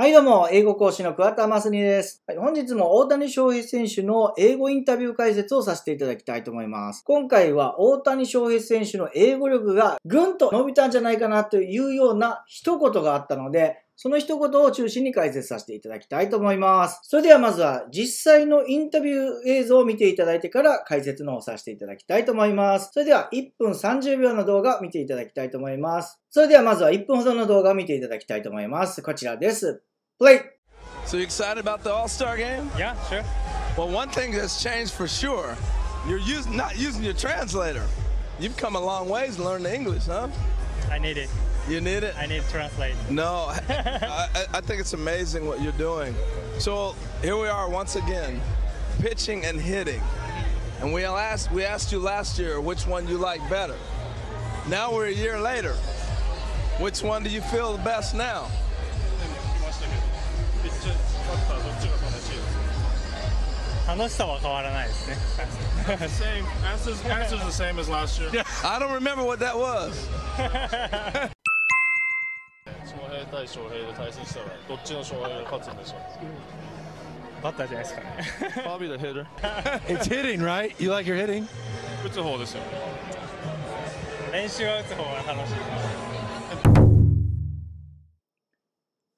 はいどうも、英語講師の桑田真澄です、はい。本日も大谷翔平選手の英語インタビュー解説をさせていただきたいと思います。今回は大谷翔平選手の英語力がぐんと伸びたんじゃないかなというような一言があったので、その一言を中心に解説させていただきたいと思います。それではまずは実際のインタビュー映像を見ていただいてから解説の方させていただきたいと思います。それでは1分30秒の動画を見ていただきたいと思います。それではまずは1分ほどの動画を見ていただきたいと思います。こちらです。プレイ So you excited about the All-Star game? Yeah, sure. Well, one thing that's changed for sure, you're use, not using your translator. You've come a long ways to learn the English, huh? I need it. You need it? I need to translate. No, I, I think it's amazing what you're doing. So here we are once again, pitching and hitting. And we asked, we asked you last year which one you like better. Now we're a year later. Which one do you feel the best now? same answers, answers the same as last year. I don't remember what that was. 対翔平で対戦したらどっちの翔平が勝つんでしょうバッターじゃないですかね Probably the hitter It's hitting right? You like your hitting? 打つ方ですよ練習は打つ方が楽しい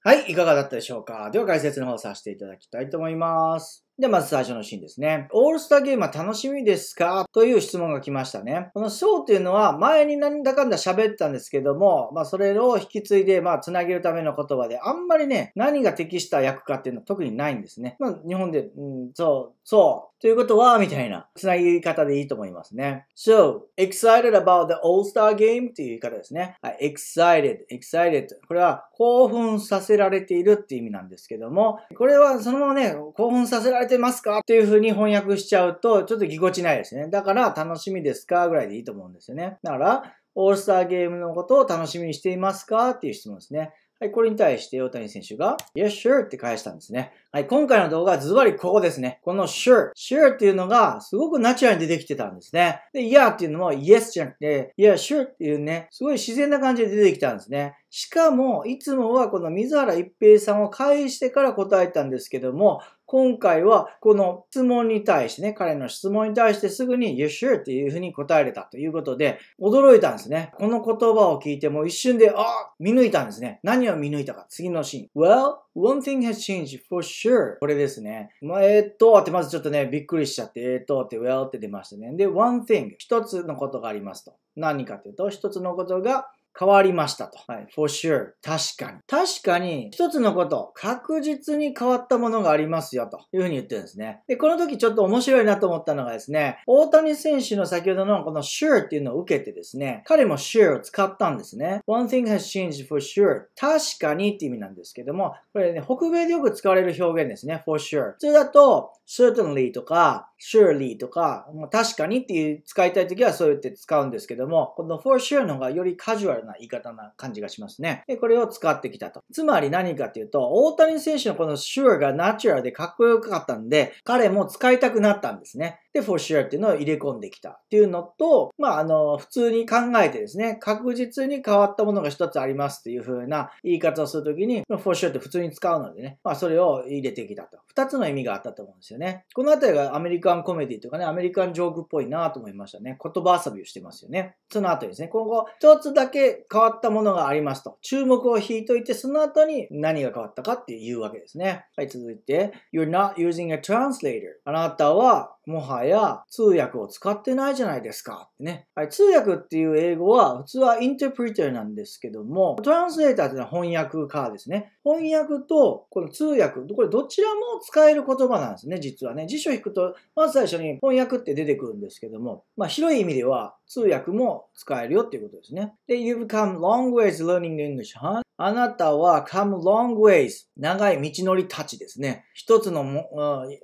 はい、いかがだったでしょうかでは解説の方させていただきたいと思います。で、まず最初のシーンですね。オールスターゲームは楽しみですかという質問が来ましたね。このショーっていうのは前になんだかんだ喋ったんですけども、まあそれを引き継いで、まあ繋げるための言葉で、あんまりね、何が適した役かっていうのは特にないんですね。まあ日本で、うん、そう、そう、ということは、みたいな繋ぎ方でいいと思いますね。So, excited about the All-Star Game っていう言い方ですね。excited, excited. これは興奮させられているっていう意味なんですけども、これはそのままね、興奮させられててますかっていう風に翻訳しちゃうと、ちょっとぎこちないですね。だから、楽しみですかぐらいでいいと思うんですよね。だから、オールスターゲームのことを楽しみにしていますかっていう質問ですね。はい、これに対して大谷選手が、Yes, sure って返したんですね。はい、今回の動画はズバリここですね。この sure, sure っていうのがすごくナチュラルに出てきてたんですね。で、yeah っていうのも yes じゃなくて、yeah, sure っていうね、すごい自然な感じで出てきたんですね。しかも、いつもはこの水原一平さんを介してから答えたんですけども、今回はこの質問に対してね、彼の質問に対してすぐに You sure? っていうふうに答えれたということで、驚いたんですね。この言葉を聞いても一瞬で、あ見抜いたんですね。何を見抜いたか。次のシーン。Well, one thing has changed for sure. これですね。まあ、えー、っと、ってまずちょっとね、びっくりしちゃって、えー、っと、って well って出ましたね。で、one thing。一つのことがありますと。何かというと、一つのことが変わりましたと。はい。for sure. 確かに。確かに、一つのこと、確実に変わったものがありますよというふうに言ってるんですね。で、この時ちょっと面白いなと思ったのがですね、大谷選手の先ほどのこの sure っていうのを受けてですね、彼も sure を使ったんですね。one thing has changed for sure. 確かにって意味なんですけども、これね、北米でよく使われる表現ですね。for sure. 普通だと、certainly とか、surely とか、まあ、確かにっていう使いたい時はそう言って使うんですけども、この for sure の方がよりカジュアルルな言い方な感じがしますね。で、これを使ってきたと。つまり何かというと、大谷選手のこの sure がナチュラルでかっこよかったんで、彼も使いたくなったんですね。で、for sure っていうのを入れ込んできたっていうのと、まあ、あの、普通に考えてですね、確実に変わったものが一つありますっていう風な言い方をするときに、for sure って普通に使うのでね、まあ、それを入れてきたと。二つの意味があったと思うんですよね。このあたりがアメリカンコメディとかね、アメリカンジョークっぽいなと思いましたね。言葉遊びをしてますよね。その後にですね、今後、一つだけ変わったものがありますと。注目を引いといて、その後に何が変わったかっていうわけですね。はい、続いて、You're not using a translator. あなたは、もはや通訳を使ってないじゃないですかね。はい、通訳っていう英語は普通はインタープリターなんですけども、トランスレーターっていうのは翻訳家ですね。翻訳とこの通訳、これどちらも使える言葉なんですね、実はね。辞書引くと、まず最初に翻訳って出てくるんですけども、まあ広い意味では通訳も使えるよっていうことですね。で、you v e c o m e long ways learning English, huh? あなたは come long ways 長い道のりたちですね。一つの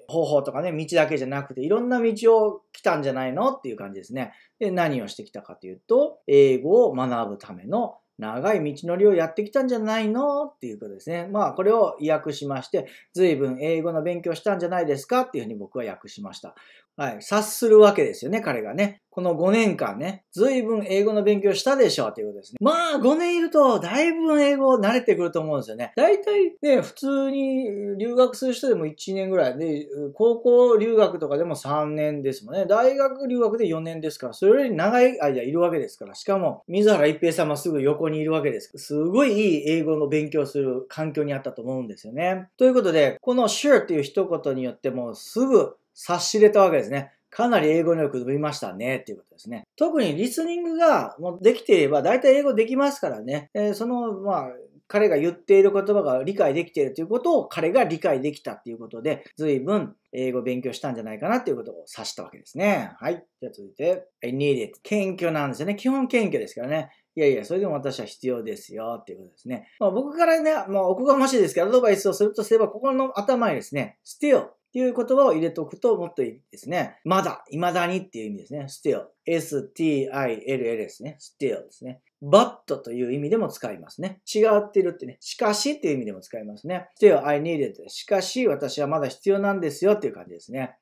方法とかね、道だけじゃなくて、いろんな道を来たんじゃないのっていう感じですね。で、何をしてきたかというと、英語を学ぶための長い道のりをやってきたんじゃないのっていうことですね。まあ、これを訳しまして、随分英語の勉強したんじゃないですかっていうふうに僕は訳しました。はい、察するわけですよね、彼がね。この5年間ね、随分英語の勉強したでしょうということですね。まあ、5年いると、だいぶ英語慣れてくると思うんですよね。だたいね、普通に留学する人でも1年ぐらいで、高校留学とかでも3年ですもんね。大学留学で4年ですから、それより長い間いるわけですから、しかも、水原一平さんもすぐ横にいるわけです。すごいいい英語の勉強する環境にあったと思うんですよね。ということで、この sure っていう一言によってもすぐ察し入れたわけですね。かなり英語能力伸びましたね、っていうことですね。特にリスニングができていれば、大体英語できますからね。えー、その、まあ、彼が言っている言葉が理解できているということを彼が理解できたっていうことで、随分英語勉強したんじゃないかなっていうことを指したわけですね。はい。じゃあ続いて、I need it. 謙虚なんですよね。基本謙虚ですからね。いやいや、それでも私は必要ですよ、っていうことですね。まあ、僕からね、まあ、おこがましいですけど、アドバイスをするとすれば、ここの頭にですね、still いう言葉を入れておくともっといいですね。まだ、未だにっていう意味ですね。still。s-t-i-l-l ですね。still ですね。but という意味でも使いますね。違ってるってね。しかしっていう意味でも使いますね。still I need it. しかし私はまだ必要なんですよっていう感じですね。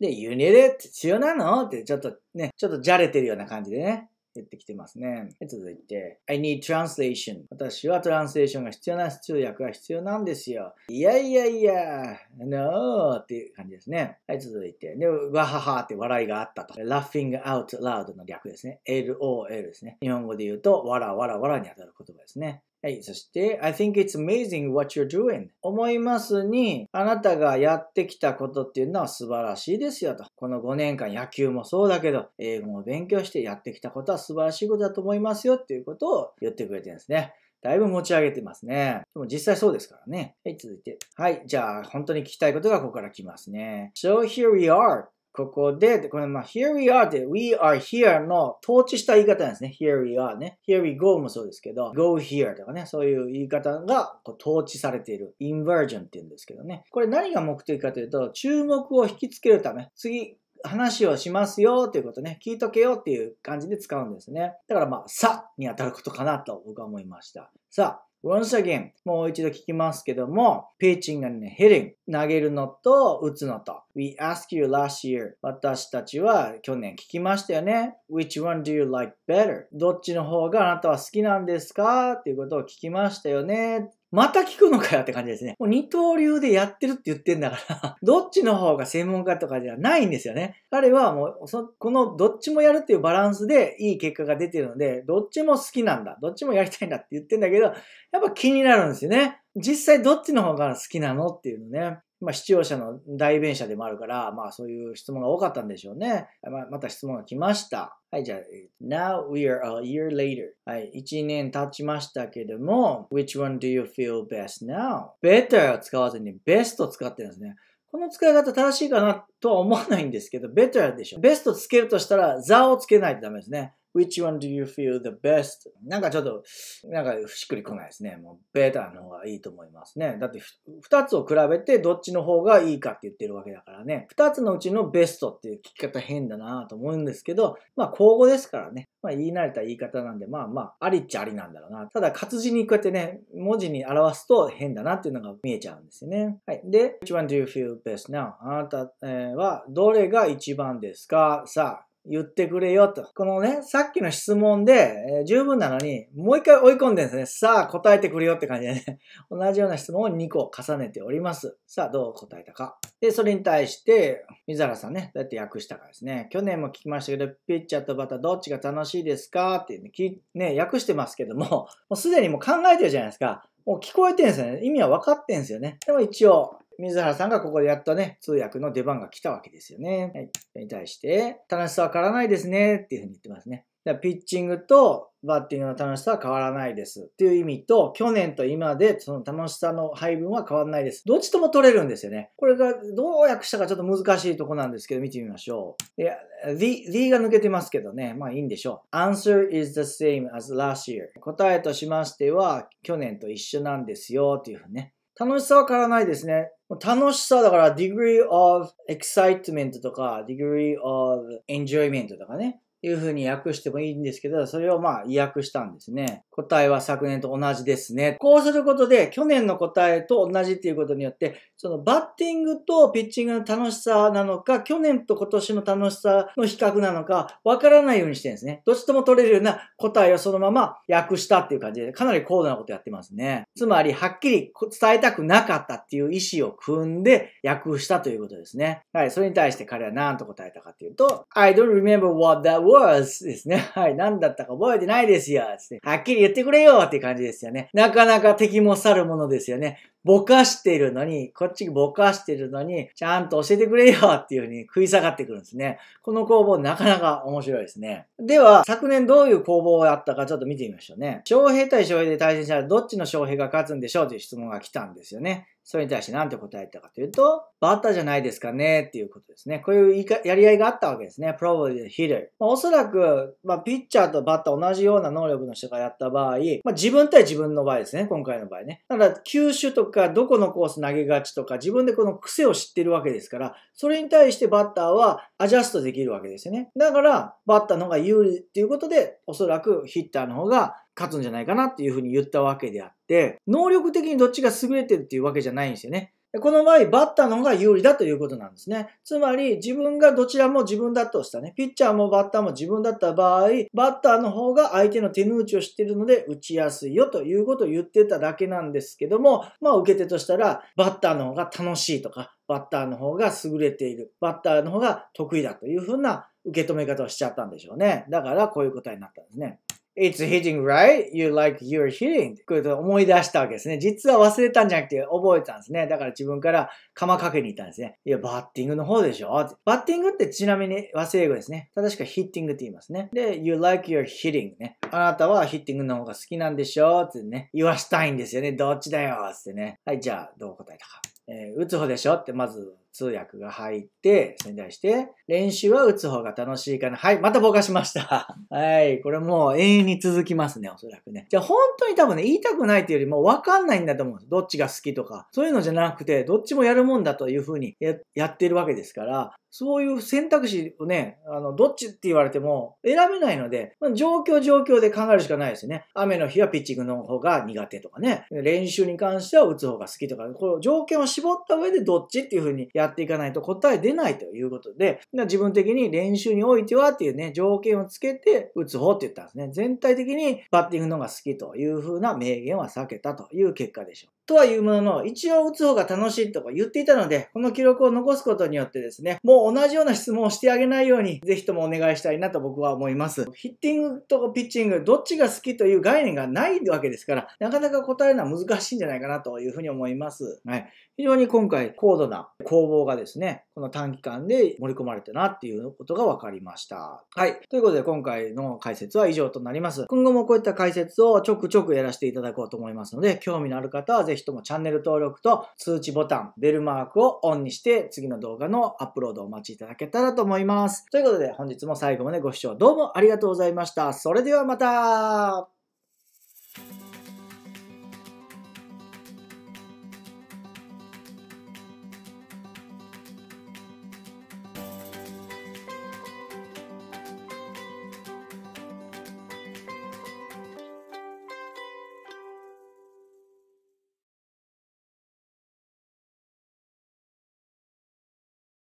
で、you need it 必要なのってちょっとね、ちょっとじゃれてるような感じでね。ってきてますね。続いて、I need translation. 私はトランスレーションが必要な通役が必要なんですよ。いやいやいや、no っていう感じですね。はい、続いて、で、わははって笑いがあったと。laughing out loud の略ですね。LOL ですね。日本語で言うと、わらわらわらに当たる言葉ですね。はい。そして、I think it's amazing what you're doing. 思いますに、あなたがやってきたことっていうのは素晴らしいですよと。この5年間野球もそうだけど、英語も勉強してやってきたことは素晴らしいことだと思いますよっていうことを言ってくれてるんですね。だいぶ持ち上げてますね。でも実際そうですからね。はい、続いて。はい、じゃあ本当に聞きたいことがここから来ますね。So here we are. ここで、これ、まあ、here we are って、we are here の統治した言い方なんですね。here we are ね。here we go もそうですけど、go here とかね、そういう言い方がこう統治されている。inversion って言うんですけどね。これ何が目的かというと、注目を引きつけるため、次、話をしますよということね、聞いとけよっていう感じで使うんですね。だからまあ、さに当たることかなと僕は思いました。さあ、once again もう一度聞きますけども、ピーチングにね、g a ン投げるのと打つのと。we asked you last year 私たちは去年聞きましたよね。which one do you like better? どっちの方があなたは好きなんですかっていうことを聞きましたよね。また聞くのかよって感じですね。もう二刀流でやってるって言ってんだから どっちの方が専門家とかじゃないんですよね。彼はもう、このどっちもやるっていうバランスでいい結果が出てるので、どっちも好きなんだ、どっちもやりたいんだって言ってんだけど、やっぱ気になるんですよね。実際どっちの方が好きなのっていうのね。まあ、視聴者の代弁者でもあるから、まあ、そういう質問が多かったんでしょうね。まあ、また質問が来ました。はい、じゃあ、Now we are a year later. はい、1年経ちましたけども、Which one do you feel best now? Better を使わずに best を使ってるんですね。この使い方正しいかなとは思わないんですけど、better でしょ。best つけるとしたら、座をつけないとダメですね。which one do you feel the best? なんかちょっと、なんかしっくりこないですね。もう、ベータの方がいいと思いますね。だって、二つを比べてどっちの方がいいかって言ってるわけだからね。二つのうちのベストっていう聞き方変だなと思うんですけど、まあ、口語ですからね。まあ、言い慣れた言い方なんで、まあまあ、ありっちゃありなんだろうな。ただ、活字にこうやってね、文字に表すと変だなっていうのが見えちゃうんですよね。はい。で、which one do you feel best now? あなたはどれが一番ですかさあ、言ってくれよと。このね、さっきの質問で、えー、十分なのに、もう一回追い込んでるんですね。さあ、答えてくれよって感じでね。同じような質問を2個重ねております。さあ、どう答えたか。で、それに対して、水原さんね、どうやって訳したかですね。去年も聞きましたけど、ピッチャーとバターどっちが楽しいですかってね、ね、訳してますけども、もうすでにもう考えてるじゃないですか。もう聞こえてるんですよね。意味は分かってるんですよね。でも一応、水原さんがここでやっとね、通訳の出番が来たわけですよね。はい。それに対して、楽しさは変わらないですね、っていうふうに言ってますね。だピッチングとバッティングの楽しさは変わらないですっていう意味と、去年と今でその楽しさの配分は変わらないです。どっちとも取れるんですよね。これがどう訳したかちょっと難しいとこなんですけど、見てみましょう。いや、the, the が抜けてますけどね。まあいいんでしょう。answer is the same as last year. 答えとしましては、去年と一緒なんですよっていうふうにね。楽しさは変わらないですね。楽しさだから degree of excitement とか degree of enjoyment とかね。いうふうに訳してもいいんですけど、それをまあ、意訳したんですね。答えは昨年と同じですね。こうすることで、去年の答えと同じっていうことによって、そのバッティングとピッチングの楽しさなのか、去年と今年の楽しさの比較なのか、わからないようにしてるんですね。どっちとも取れるような答えをそのまま訳したっていう感じで、かなり高度なことやってますね。つまり、はっきり伝えたくなかったっていう意思を組んで訳したということですね。はい、それに対して彼は何と答えたかっていうと、I don't remember what that was ですね。はい。何だったか覚えてないですよ。つって。はっきり言ってくれよっていう感じですよね。なかなか敵も去るものですよね。ぼかしてるのに、こっちぼかしてるのに、ちゃんと教えてくれよっていう風に食い下がってくるんですね。この工房なかなか面白いですね。では、昨年どういう工房をやったかちょっと見てみましょうね。将兵対将兵で対戦したらどっちの将兵が勝つんでしょうという質問が来たんですよね。それに対して何て答えたかというと、バッターじゃないですかねっていうことですね。こういうやり合いがあったわけですね。probably the hitter。まあ、おそらく、まあ、ピッチャーとバッター同じような能力の人がやった場合、まあ、自分対自分の場合ですね。今回の場合ね。ただ、球種とか、どこのコース投げがちとか、自分でこの癖を知ってるわけですから、それに対してバッターはアジャストできるわけですよね。だから、バッターの方が有利っていうことで、おそらくヒッターの方が勝つんじゃないかなっていうふうに言ったわけであって、能力的にどっちが優れてるっていうわけじゃないんですよね。この場合、バッターの方が有利だということなんですね。つまり、自分がどちらも自分だとしたね、ピッチャーもバッターも自分だった場合、バッターの方が相手の手の内を知ってるので打ちやすいよということを言ってただけなんですけども、まあ受け手としたら、バッターの方が楽しいとか、バッターの方が優れている、バッターの方が得意だというふうな受け止め方をしちゃったんでしょうね。だから、こういう答えになったんですね。It's hitting right? You like you're hitting. これと思い出したわけですね。実は忘れたんじゃなくて覚えたんですね。だから自分から釜かけに行ったんですね。いや、バッティングの方でしょバッティングってちなみに和製英語ですね。正しくはヒッティングって言いますね。で、you like y o u r hitting ね。あなたはヒッティングの方が好きなんでしょってね。言わしたいんですよね。どっちだよってね。はい、じゃあ、どう答えたか。えー、打つ方でしょってまず通訳が入って、に対して、練習は打つ方が楽しいかな。はい、またぼかしました。はい、これもう永遠に続きますね、おそらくね。じゃあ本当に多分ね、言いたくないっていうよりも分かんないんだと思うんです。どっちが好きとか。そういうのじゃなくて、どっちもやるもんだというふうにやってるわけですから、そういう選択肢をね、あの、どっちって言われても選べないので、まあ、状況状況で考えるしかないですよね。雨の日はピッチングの方が苦手とかね、練習に関しては打つ方が好きとか、この条件を絞った上でどっちっていうふうにややっていかないと答え出ないということで、自分的に練習においてはっていうね、条件をつけて打つ方って言ったんですね。全体的にバッティングの方が好きというふうな明言は避けたという結果でしょう。とはいうものの、一応打つ方が楽しいとか言っていたので、この記録を残すことによってですね、もう同じような質問をしてあげないように、ぜひともお願いしたいなと僕は思います。ヒッティングとピッチング、どっちが好きという概念がないわけですから、なかなか答えるのは難しいんじゃないかなというふうに思います。はい。非常に今回高度な攻防がですね、この短期間で盛り込まれたなっていうことが分かりました。はい。ということで今回の解説は以上となります。今後もこういった解説をちょくちょくやらせていただこうと思いますので、興味のある方はぜひともチャンネル登録と通知ボタン、ベルマークをオンにして次の動画のアップロードをお待ちいただけたらと思います。ということで本日も最後までご視聴どうもありがとうございました。それではまた